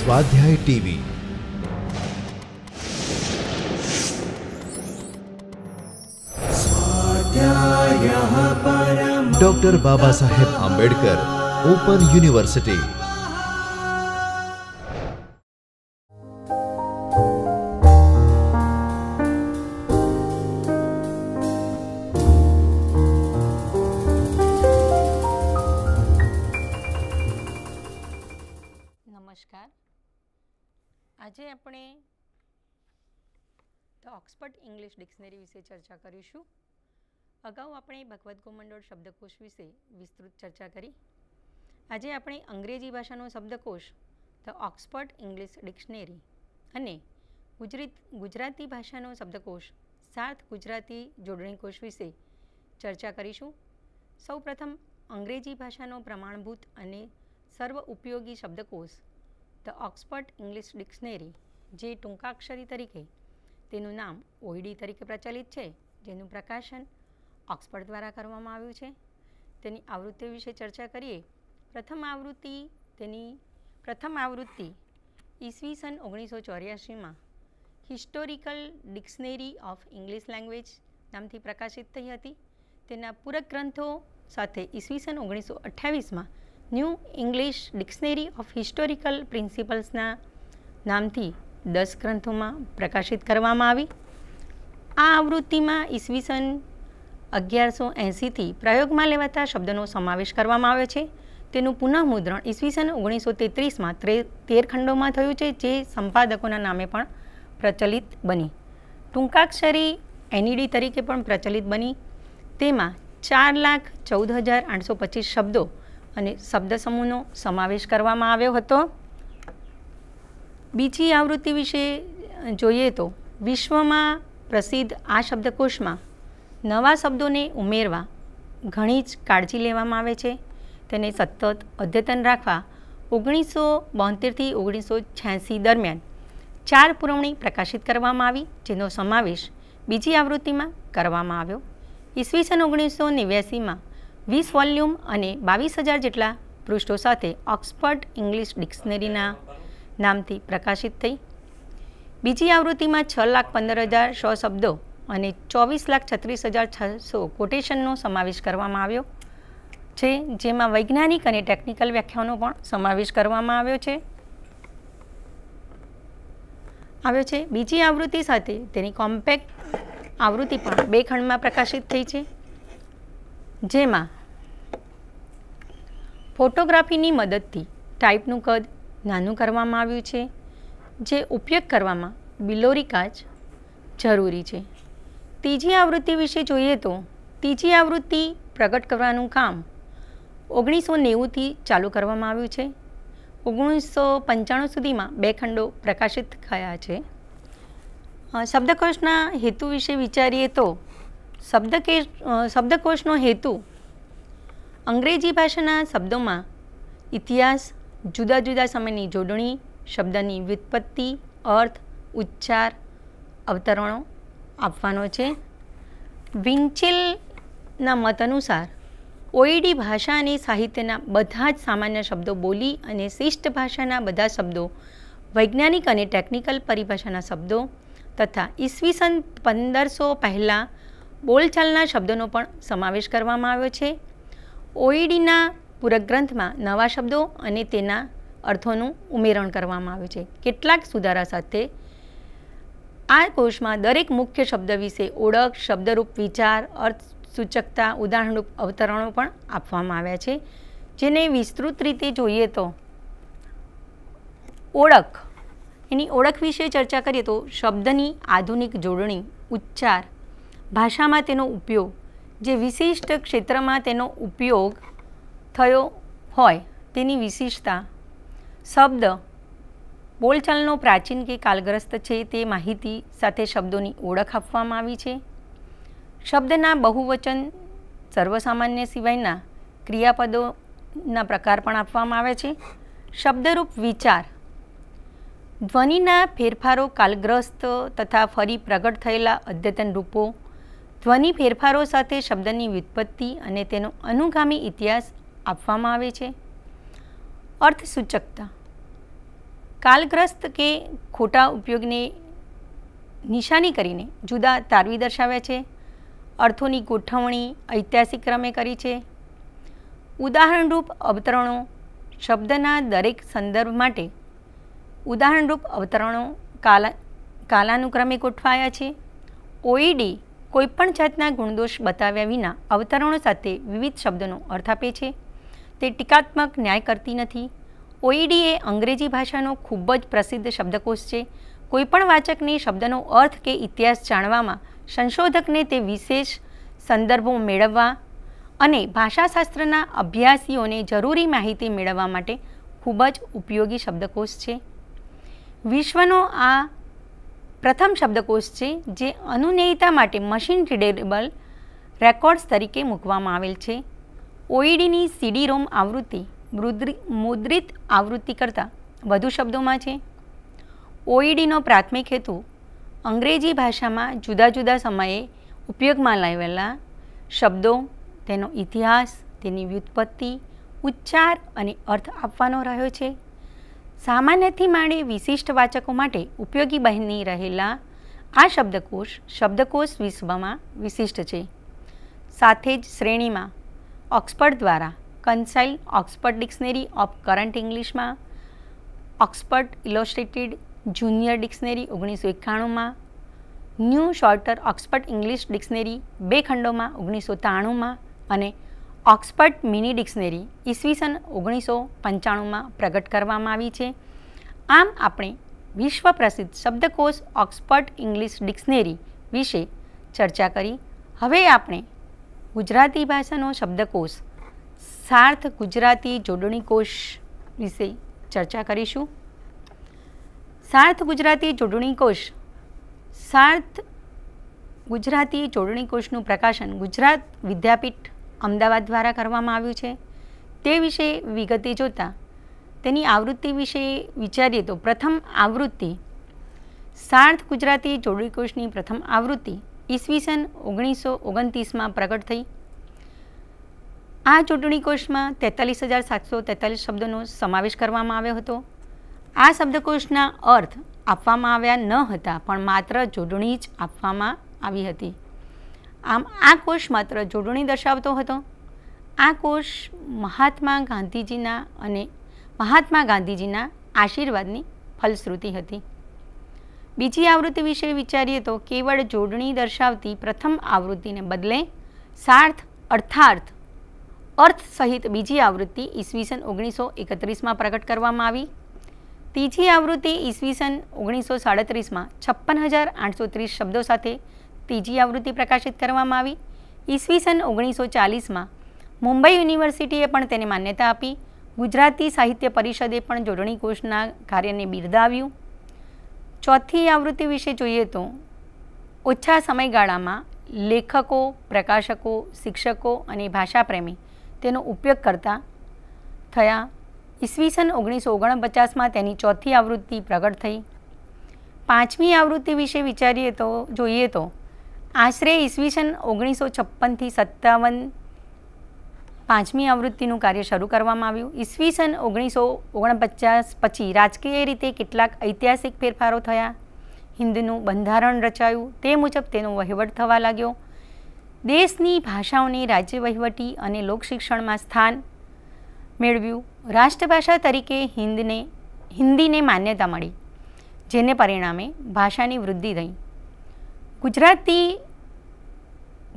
स्वाध्याय TV doctor Baba Saheb Ambedkar open university नमस्कार આજે આપણે ધ ઓક્સફર્ડ ઇંગ્લિશ ડિક્શનરી વિશે ચર્ચા કરીશું અગાઉ આપણે ભગવદ્ ગોમંડળ શબ્દકોશ વિશે વિસ્તૃત ચર્ચા કરી આજે આપણે અંગ્રેજી ભાષાનો શબ્દકોશ ધ ઓક્સફર્ડ ઇંગ્લિશ ડિક્શનરી અને ગુજરીત ગુજરાતી ભાષાનો શબ્દકોશ સાર્થ ગુજરાતી જોડણીકોશ વિશે ચર્ચા કરીશું સૌપ્રથમ અંગ્રેજી ભાષાનો પ્રમાણભૂત અને સર્વ ઉપયોગી શબ્દકોશ ધ ઓક્સફર્ડ ઇંગ્લિશ ડિક્શનરી જે ટૂંકાક્ષરી તરીકે તેનું નામ ઓઈડી તરીકે પ્રચલિત છે જેનું પ્રકાશન ઓક્સફર્ડ દ્વારા કરવામાં આવ્યું છે તેની આવૃત્તિ વિશે ચર્ચા કરીએ પ્રથમ આવૃત્તિ તેની પ્રથમ આવૃત્તિ ઈસવી સન ઓગણીસો ચોર્યાસીમાં historical dictionary of English language નામથી પ્રકાશિત થઈ હતી તેના પૂરક ગ્રંથો સાથે ઈસવીસન ઓગણીસો અઠ્યાવીસમાં new English dictionary of historical પ્રિન્સિપલ્સના નામથી દસ ગ્રંથોમાં પ્રકાશિત કરવામાં આવી આ આવૃત્તિમાં ઈસવીસન અગિયારસો એંસીથી પ્રયોગમાં લેવાતા શબ્દનો સમાવેશ કરવામાં આવ્યો છે તેનું પુનઃમુદ્રણ ઈસવીસન ઓગણીસો તેત્રીસમાં તેર ખંડોમાં થયું છે જે સંપાદકોના નામે પણ પ્રચલિત બની ટૂંકાક્ષરી એનઈડી તરીકે પણ પ્રચલિત બની તેમાં ચાર લાખ ચૌદ હજાર આઠસો પચીસ શબ્દો અને શબ્દ સમૂહનો સમાવેશ કરવામાં આવ્યો હતો બીજી આવૃત્તિ વિશે જોઈએ તો વિશ્વમાં પ્રસિદ્ધ આ શબ્દકોશમાં નવા શબ્દોને ઉમેરવા ઘણી જ કાળજી લેવામાં આવે છે તેને સતત અદ્યતન રાખવા ઓગણીસો બોતેરથી ઓગણીસો છ્યાસી દરમિયાન ચાર પુરવણી પ્રકાશિત કરવામાં આવી જેનો સમાવેશ બીજી આવૃત્તિમાં કરવામાં આવ્યો ઈસવીસન ઓગણીસો નેવ્યાસીમાં વીસ વોલ્યુમ અને બાવીસ હજાર જેટલા પૃષ્ઠો સાથે ઓક્સફર્ડ ઇંગ્લિશ ડિક્શનરીના નામથી પ્રકાશિત થઈ બીજી આવૃત્તિમાં છ લાખ પંદર હજાર સો શબ્દો અને ચોવીસ લાખ છત્રીસ હજાર છસો કોટેશનનો સમાવેશ કરવામાં આવ્યો છે જેમાં વૈજ્ઞાનિક અને ટેકનિકલ વ્યાખ્યાનો પણ સમાવેશ કરવામાં આવ્યો છે આવ્યો છે બીજી આવૃત્તિ સાથે તેની કોમ્પેક્ટ આવૃત્તિ પણ બે ખંડમાં પ્રકાશિત થઈ છે જેમાં ફોટોગ્રાફીની મદદથી ટાઈપનું કદ નાનું કરવામાં આવ્યું છે જે ઉપયોગ કરવામાં બિલોરી કાચ જરૂરી છે ત્રીજી આવૃત્તિ વિશે જોઈએ તો ત્રીજી આવૃત્તિ પ્રગટ કરવાનું કામ ઓગણીસો નેવુંથી ચાલુ કરવામાં આવ્યું છે ઓગણીસો પંચાણું સુધીમાં બે ખંડો પ્રકાશિત થયા છે શબ્દકોશના હેતુ વિશે વિચારીએ તો શબ્દકે શબ્દકોશનો હેતુ અંગ્રેજી ભાષાના શબ્દોમાં ઇતિહાસ જુદા જુદા સમયની જોડણી શબ્દની વ્યુત્પત્તિ અર્થ ઉચ્ચાર અવતરણો આપવાનો છે વિન્ચિલના મત અનુસાર ઓઈડી ભાષા અને સાહિત્યના બધા જ સામાન્ય શબ્દો બોલી અને શિષ્ટ ભાષાના બધા શબ્દો વૈજ્ઞાનિક અને ટેકનિકલ પરિભાષાના શબ્દો તથા ઈસવીસન પંદરસો પહેલાં બોલચાલના શબ્દોનો પણ સમાવેશ કરવામાં આવ્યો છે ઓઈડીના પૂરક ગ્રંથમાં નવા શબ્દો અને તેના અર્થોનું ઉમેરણ કરવામાં આવ્યું છે કેટલાક સુધારા સાથે આ કોષમાં દરેક મુખ્ય શબ્દ વિશે ઓળખ શબ્દરૂપ વિચાર અર્થ સૂચકતા ઉદાહરણરૂપ અવતરણો પણ આપવામાં આવ્યા છે જેને વિસ્તૃત રીતે જોઈએ તો ઓળખ એની ઓળખ વિશે ચર્ચા કરીએ તો શબ્દની આધુનિક જોડણી ઉચ્ચાર ભાષામાં તેનો ઉપયોગ જે વિશિષ્ટ ક્ષેત્રમાં તેનો ઉપયોગ થયો હોય તેની વિશિષ્ટતા શબ્દ બોલચાલનો પ્રાચીન કે કાલગ્રસ્ત છે તે માહિતી સાથે શબ્દોની ઓળખ આપવામાં આવી છે શબ્દના બહુવચન સર્વસામાન્ય સિવાયના ક્રિયાપદોના પ્રકાર પણ આપવામાં આવે છે શબ્દરૂપ વિચાર ધ્વનિના ફેરફારો કાલગ્રસ્ત તથા ફરી પ્રગટ થયેલા અદ્યતન રૂપો ધ્વનિ ફેરફારો સાથે શબ્દની વ્યુત્પત્તિ અને તેનો અનુગામી ઇતિહાસ આપવામાં આવે છે અર્થસૂચકતા કાલગ્રસ્ત કે ખોટા ઉપયોગને નિશાની કરીને જુદા તારવી દર્શાવ્યા છે અર્થોની ગોઠવણી ઐતિહાસિક ક્રમે કરી છે ઉદાહરણરૂપ અવતરણો શબ્દના દરેક સંદર્ભ માટે ઉદાહરણરૂપ અવતરણો કાલા કાલાનુક્રમે ગોઠવાયા છે ઓઈડી કોઈપણ જાતના ગુણદોષ બતાવ્યા વિના અવતરણો સાથે વિવિધ શબ્દોનો અર્થ આપે છે તે ટીકાત્મક ન્યાય કરતી નથી ઓઈડી e એ અંગ્રેજી ભાષાનો ખૂબ જ પ્રસિદ્ધ શબ્દકોશ છે કોઈપણ વાચકને શબ્દનો અર્થ કે ઇતિહાસ જાણવામાં સંશોધકને તે વિશેષ સંદર્ભો મેળવવા અને ભાષાશાસ્ત્રના અભ્યાસીઓને જરૂરી માહિતી મેળવવા માટે ખૂબ જ ઉપયોગી શબ્દકોશ છે વિશ્વનો આ પ્રથમ શબ્દકોશ છે જે અનુનેયતા માટે મશીન રીડેબલ રેકોર્ડ્સ તરીકે મૂકવામાં આવેલ છે ઓઈડીની સીડી રોમ આવૃત્તિ મુદ્રિત આવૃત્તિ કરતાં વધુ શબ્દોમાં છે ઓઈડીનો પ્રાથમિક હેતુ અંગ્રેજી ભાષામાં જુદા જુદા સમયે ઉપયોગમાં લાવેલા શબ્દો તેનો ઇતિહાસ તેની વ્યુત્પત્તિ ઉચ્ચાર અને અર્થ આપવાનો રહ્યો છે સામાન્યથી માંડી વિશિષ્ટ વાચકો માટે ઉપયોગી બની રહેલા આ શબ્દકોશ શબ્દકોશ વિશ્વમાં વિશિષ્ટ છે સાથે જ શ્રેણીમાં ઓક્સફર્ડ દ્વારા concise Oxford dictionary of current ઇંગ્લિશમાં ઓક્સફર્ડ ઇલોસ્ટ્રેટેડ જુનિયર ડિક્શનરી ઓગણીસો એકાણુંમાં new shorter Oxford English dictionary બે ખંડોમાં ઓગણીસો ત્રાણુંમાં અને ઓક્સફર્ડ મિની ડિક્શનરી ઈસવીસન ઓગણીસો પંચાણુંમાં પ્રગટ કરવામાં આવી છે આમ આપણે વિશ્વ પ્રસિદ્ધ શબ્દકોષ ઓક્સફર્ડ ઇંગ્લિશ ડિક્શનરી વિશે ચર્ચા કરી હવે આપણે ગુજરાતી ભાષાનો શબ્દકોષ સાર્થ ગુજરાતી જોડણી કોશ વિશે ચર્ચા કરીશું સાર્થ ગુજરાતી જોડણી કોશ સાર્થ ગુજરાતી જોડણી કોશનું પ્રકાશન ગુજરાત વિદ્યાપીઠ અમદાવાદ દ્વારા કરવામાં આવ્યું છે તે વિશે વિગતે જોતાં તેની આવૃત્તિ વિશે વિચારીએ તો પ્રથમ આવૃત્તિ સાર્થ ગુજરાતી જોડીકોષની પ્રથમ આવૃત્તિ ઈસવીસન ઓગણીસો ઓગણત્રીસમાં પ્રગટ થઈ આ જોડણીકોષમાં તેતાલીસ હજાર સાતસો તેતાલીસ શબ્દોનો સમાવેશ કરવામાં આવ્યો હતો આ શબ્દકોષના અર્થ આપવામાં આવ્યા ન હતા પણ માત્ર જોડણી જ આપવામાં આવી હતી આમ આ કોષ માત્ર જોડણી દર્શાવતો હતો આ કોષ મહાત્મા ગાંધીજીના અને મહાત્મા ગાંધીજીના આશીર્વાદની ફલશ્રુતિ હતી બીજી આવૃત્તિ વિશે વિચારીએ તો કેવળ જોડણી દર્શાવતી પ્રથમ આવૃત્તિને બદલે સાર્થ અર્થાર્થ અર્થ સહિત બીજી આવૃત્તિ ઈસવીસન ઓગણીસો એકત્રીસમાં પ્રગટ કરવામાં આવી ત્રીજી આવૃત્તિ ઈસવીસન ઓગણીસો સાડત્રીસમાં છપ્પન હજાર આઠસો ત્રીસ શબ્દો સાથે ત્રીજી આવૃત્તિ પ્રકાશિત કરવામાં આવી ઈસવીસન ઓગણીસો ચાલીસમાં મુંબઈ યુનિવર્સિટીએ પણ તેને માન્યતા આપી ગુજરાતી સાહિત્ય પરિષદે પણ જોડણી કોષના કાર્યને બિરદાવ્યું ચોથી આવૃત્તિ વિશે જોઈએ તો ઓછા સમયગાળામાં લેખકો પ્રકાશકો શિક્ષકો અને ભાષાપ્રેમી તેનો ઉપયોગ કરતા થયા ઈસવીસન ઓગણીસો ઓગણપચાસમાં તેની ચોથી આવૃત્તિ પ્રગટ થઈ પાંચમી આવૃત્તિ વિશે વિચારીએ તો જોઈએ તો આશરે ઈસવીસન ઓગણીસો છપ્પનથી સત્તાવન પાંચમી આવૃત્તિનું કાર્ય શરૂ કરવામાં આવ્યું ઈસવીસન ઓગણીસો ઓગણપચાસ પછી રાજકીય રીતે કેટલાક ઐતિહાસિક ફેરફારો થયા હિન્દનું બંધારણ રચાયું તે મુજબ તેનો વહીવટ થવા લાગ્યો દેશની ભાષાઓની રાજ્ય વહીવટી અને લોકશિક્ષણમાં સ્થાન મેળવ્યું રાષ્ટ્રભાષા તરીકે હિન્દને હિન્દીને માન્યતા મળી જેને પરિણામે ભાષાની વૃદ્ધિ થઈ ગુજરાતી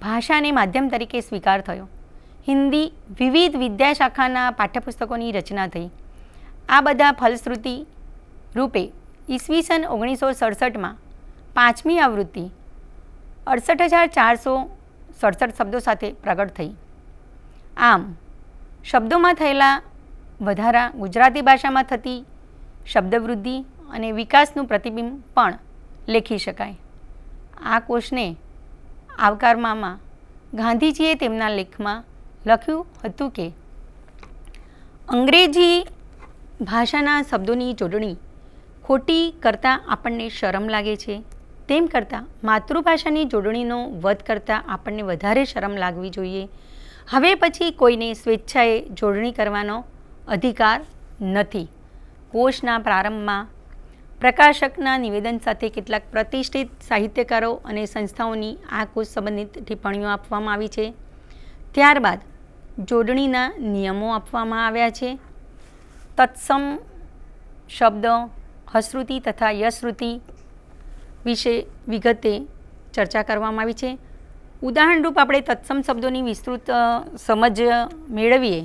ભાષાને માધ્યમ તરીકે સ્વીકાર થયો હિન્દી વિવિધ વિદ્યાશાખાના પાઠ્યપુસ્તકોની રચના થઈ આ બધા ફલશ્રુતિ રૂપે ઈસવીસન ઓગણીસો સડસઠમાં પાંચમી આવૃત્તિ અડસઠ હજાર ચારસો સડસઠ શબ્દો સાથે પ્રગટ થઈ આમ શબ્દોમાં થયેલા વધારા ગુજરાતી ભાષામાં થતી શબ્દવૃદ્ધિ અને વિકાસનું પ્રતિબિંબ પણ લેખી શકાય આ કોષને આવકારવામાં ગાંધીજીએ તેમના લેખમાં લખ્યું હતું કે અંગ્રેજી ભાષાના શબ્દોની જોડણી ખોટી કરતાં આપણને શરમ લાગે છે તેમ કરતાં માતૃભાષાની જોડણીનો વધ કરતાં આપણને વધારે શરમ લાગવી જોઈએ હવે પછી કોઈને સ્વેચ્છાએ જોડણી કરવાનો અધિકાર નથી કોષના પ્રારંભમાં પ્રકાશકના નિવેદન સાથે કેટલાક પ્રતિષ્ઠિત સાહિત્યકારો અને સંસ્થાઓની આ કોષ સંબંધિત ટિપ્પણીઓ આપવામાં આવી છે ત્યારબાદ જોડણીના નિયમો આપવામાં આવ્યા છે તત્સમ શબ્દ હશ્રુતિ તથા યશ્રુતિ વિશે વિગતે ચર્ચા કરવામાં આવી છે ઉદાહરણરૂપ આપણે તત્સમ શબ્દોની વિસ્તૃત સમજ મેળવીએ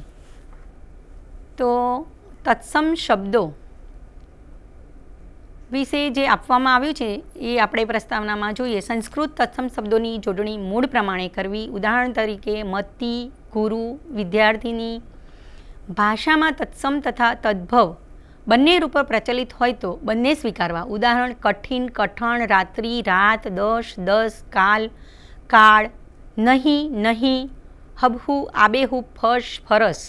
તો તત્સમ શબ્દો વિશે જે આપવામાં આવ્યું છે એ આપણે પ્રસ્તાવનામાં જોઈએ સંસ્કૃત તત્સમ શબ્દોની જોડણી મૂળ પ્રમાણે કરવી ઉદાહરણ તરીકે મતી ગુરુ વિદ્યાર્થીની ભાષામાં તત્સમ તથા તદ્ભવ બંને રૂપો પ્રચલિત હોય તો બંને સ્વીકારવા ઉદાહરણ કઠિન કઠણ રાત્રિ રાત દશ દસ કાલ કાળ નહીં નહીં હબહુ આબેહુ ફશ ફરસ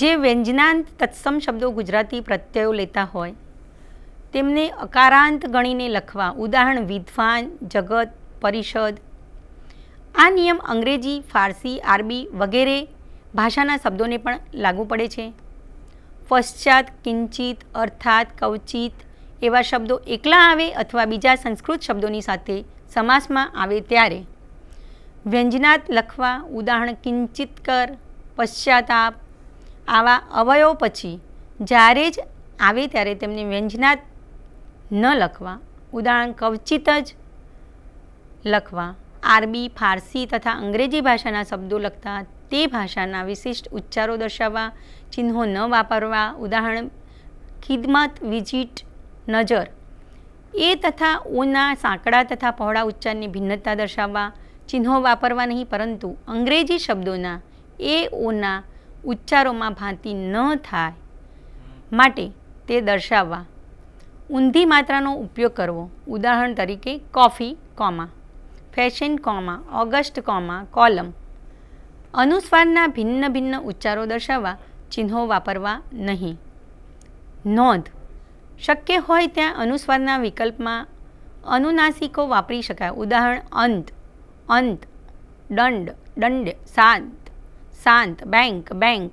જે વ્યંજનાંત તત્સમ શબ્દો ગુજરાતી પ્રત્યયો લેતા હોય તેમને અકારાંત ગણીને લખવા ઉદાહરણ વિદ્વાન જગત પરિષદ આ નિયમ અંગ્રેજી ફારસી આરબી વગેરે ભાષાના શબ્દોને પણ લાગુ પડે છે પશ્ચાત કિંચિત અર્થાત કવચિત એવા શબ્દો એકલા આવે અથવા બીજા સંસ્કૃત શબ્દોની સાથે સમાસમાં આવે ત્યારે વ્યંજનાત લખવા ઉદાહરણ કિંચિત કર પશ્ચાતાપ આવા અવયવ પછી જ્યારે જ આવે ત્યારે તેમને વ્યંજનાત ન લખવા ઉદાહરણ કવચિત જ લખવા આરબી ફારસી તથા અંગ્રેજી ભાષાના શબ્દો લખતા તે ભાષાના વિશિષ્ટ ઉચ્ચારો દર્શાવવા ચિહ્નો ન વાપરવા ઉદાહરણ ખિદમત વિજિટ નજર એ તથા ઓના સાંકડા તથા પહોળા ઉચ્ચારની ભિન્નતા દર્શાવવા ચિહ્નો વાપરવા નહીં પરંતુ અંગ્રેજી શબ્દોના એ ઓના ઉચ્ચારોમાં ભાંતિ ન થાય માટે તે દર્શાવવા ઊંધી માત્રાનો ઉપયોગ કરવો ઉદાહરણ તરીકે coffee comma fashion comma August comma column અનુસ્વારના ભિન્ન ભિન્ન ઉચ્ચારો દર્શાવવા ચિહ્નો વાપરવા નહીં નોંધ શક્ય હોય ત્યાં અનુસ્વારના વિકલ્પમાં અનુનાસિકો વાપરી શકાય ઉદાહરણ અંત અંત દંડ દંડ શાંત શાંત બેંક બેંક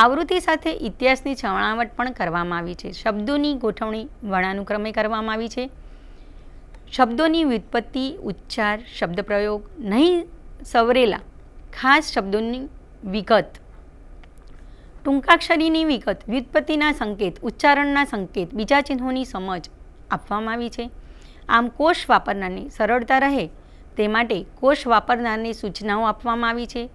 આવૃત્તિ સાથે ઇતિહાસની છણાવટ પણ કરવામાં આવી છે શબ્દોની ગોઠવણી વર્ણાનુક્રમે કરવામાં આવી છે શબ્દોની વ્યુત્પત્તિ ઉચ્ચાર શબ્દપ્રયોગ નહીં સવરેલા ખાસ શબ્દોની વિગત ટૂંકાક્ષરીની વિગત વ્યુત્પત્તિના સંકેત ઉચ્ચારણના સંકેત બીજા ચિહ્નોની સમજ આપવામાં આવી છે આમ કોષ વાપરનારની સરળતા રહે તે માટે કોષ વાપરનારની સૂચનાઓ આપવામાં આવી છે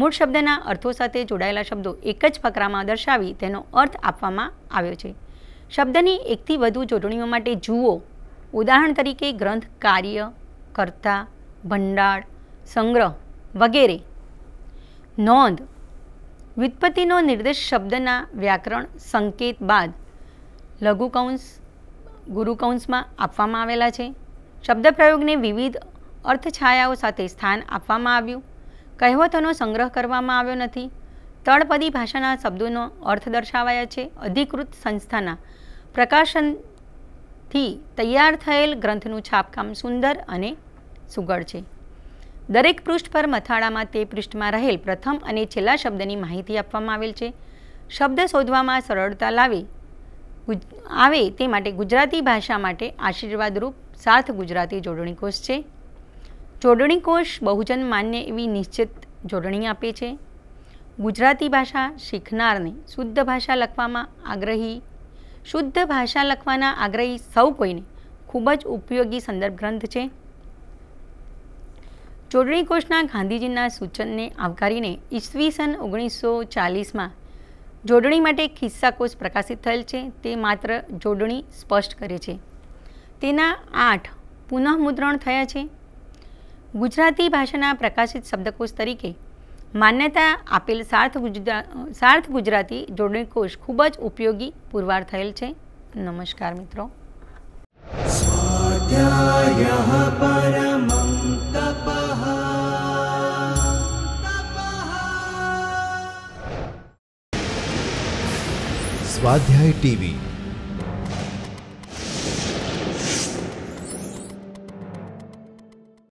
મૂળ શબ્દના અર્થો સાથે જોડાયેલા શબ્દો એક જ ફકરામાં દર્શાવી તેનો અર્થ આપવામાં આવ્યો છે શબ્દની એકથી વધુ જોડણીઓ માટે જુઓ ઉદાહરણ તરીકે ગ્રંથ કાર્ય કરતા ભંડાળ સંગ્રહ વગેરે નોંધ વ્યુત્પત્તિનો નિર્દેશ શબ્દના વ્યાકરણ સંકેત બાદ લઘુકૌંસ ગુરુકૌંસમાં આપવામાં આવેલા છે શબ્દ પ્રયોગને વિવિધ અર્થછાયાઓ સાથે સ્થાન આપવામાં આવ્યું કહેવતોનો સંગ્રહ કરવામાં આવ્યો નથી તળપદી ભાષાના શબ્દોનો અર્થ દર્શાવાયા છે અધિકૃત સંસ્થાના પ્રકાશનથી તૈયાર થયેલ ગ્રંથનું છાપકામ સુંદર અને સુગળ છે દરેક પૃષ્ઠ પર મથાળામાં તે પૃષ્ઠમાં રહેલ પ્રથમ અને છેલ્લા શબ્દની માહિતી આપવામાં આવેલ છે શબ્દ શોધવામાં સરળતા લાવે આવે તે માટે ગુજરાતી ભાષા માટે આશીર્વાદરૂપ સાર્થ ગુજરાતી જોડણી કોષ છે જોડણી કોષ બહુજન માન્ય એવી નિશ્ચિત જોડણી આપે છે ગુજરાતી ભાષા શીખનારને શુદ્ધ ભાષા લખવામાં આગ્રહી શુદ્ધ ભાષા લખવાના આગ્રહી સૌ કોઈને ખૂબ જ ઉપયોગી સંદર્ભ ગ્રંથ છે જોડણી કોષના ગાંધીજીના સૂચનને આવકારીને ઈસવી સન ઓગણીસો ચાલીસમાં જોડણી માટે ખિસ્સા કોષ પ્રકાશિત થયેલ છે તે માત્ર જોડણી સ્પષ્ટ કરે છે તેના આઠ પુનઃમુદ્રણ થયા છે ગુજરાતી ભાષાના પ્રકાશિત શબ્દકોશ તરીકે માન્યતા આપેલ સાર્થ ગુજરા સાર્થ ગુજરાતી જોડણી ખૂબ જ ઉપયોગી પુરવાર થયેલ છે નમસ્કાર મિત્રો સ્વાધ્યાય ટીવી